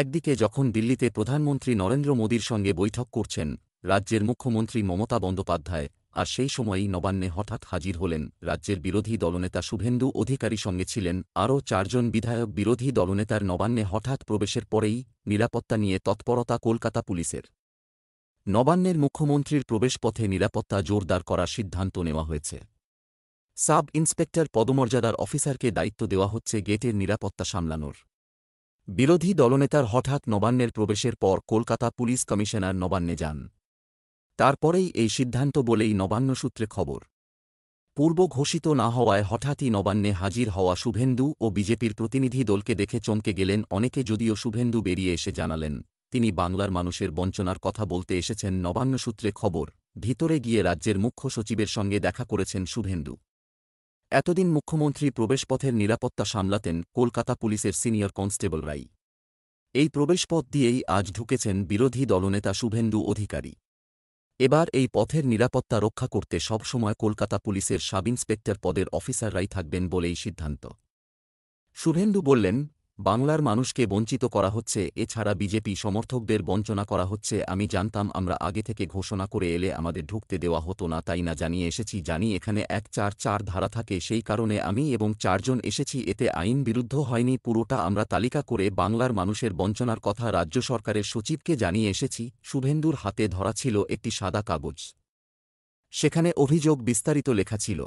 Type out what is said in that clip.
একদিকে যখন দিল্লিতে প্রধানমন্ত্রী নরেন্দ্র মোদীর সঙ্গে বৈঠক করছেন রাজ্যের মুখ্যমন্ত্রী মমতা বন্দ্যোপাধ্যায় আর সেই সময়ই নবান্নে হঠাৎ হাজির হলেন রাজ্যের বিরোধী দলনেতা শুভেন্দু অধিকারী সঙ্গে ছিলেন আরও চারজন বিধায়ক বিরোধী দলনেতার নবান্নে হঠাৎ প্রবেশের পরেই নিরাপত্তা নিয়ে তৎপরতা কলকাতা পুলিশের নবান্নের মুখ্যমন্ত্রীর প্রবেশপথে নিরাপত্তা জোরদার করার সিদ্ধান্ত নেওয়া হয়েছে সাব ইন্সপেক্টর পদমর্যাদার অফিসারকে দায়িত্ব দেওয়া হচ্ছে গেটের নিরাপত্তা সামলানোর বিরোধী দলনেতার হঠাৎ নবান্নের প্রবেশের পর কলকাতা পুলিশ কমিশনার নবান্নে যান তারপরেই এই সিদ্ধান্ত বলেই নবান্ন সূত্রে খবর পূর্ব ঘোষিত না হওয়ায় হঠাৎই নবান্নে হাজির হওয়া শুভেন্দু ও বিজেপির প্রতিনিধি দলকে দেখে চমকে গেলেন অনেকে যদিও শুভেন্দু বেরিয়ে এসে জানালেন তিনি বাংলার মানুষের বঞ্চনার কথা বলতে এসেছেন নবান্ন সূত্রে খবর ভিতরে গিয়ে রাজ্যের মুখ্য সচিবের সঙ্গে দেখা করেছেন শুভেন্দু এতদিন মুখ্যমন্ত্রী প্রবেশপথের নিরাপত্তা সামলাতেন কলকাতা পুলিশের সিনিয়র কনস্টেবল রাই এই প্রবেশপথ দিয়েই আজ ঢুকেছেন বিরোধী দলনেতা শুভেন্দু অধিকারী এবার এই পথের নিরাপত্তা রক্ষা করতে সবসময় কলকাতা পুলিশের সাব ইন্সপেক্টর পদের অফিসাররাই থাকবেন বলেই সিদ্ধান্ত শুভেন্দু বললেন বাংলার মানুষকে বঞ্চিত করা হচ্ছে এছাড়া বিজেপি সমর্থকদের বঞ্চনা করা হচ্ছে আমি জানতাম আমরা আগে থেকে ঘোষণা করে এলে আমাদের ঢুকতে দেওয়া হতো না তাই না জানিয়ে এসেছি জানি এখানে এক চার চার ধারা থাকে সেই কারণে আমি এবং চারজন এসেছি এতে আইন বিরুদ্ধ হয়নি পুরোটা আমরা তালিকা করে বাংলার মানুষের বঞ্চনার কথা রাজ্য সরকারের সচিবকে জানিয়ে এসেছি শুভেন্দুর হাতে ধরা ছিল একটি সাদা কাগজ সেখানে অভিযোগ বিস্তারিত লেখা ছিল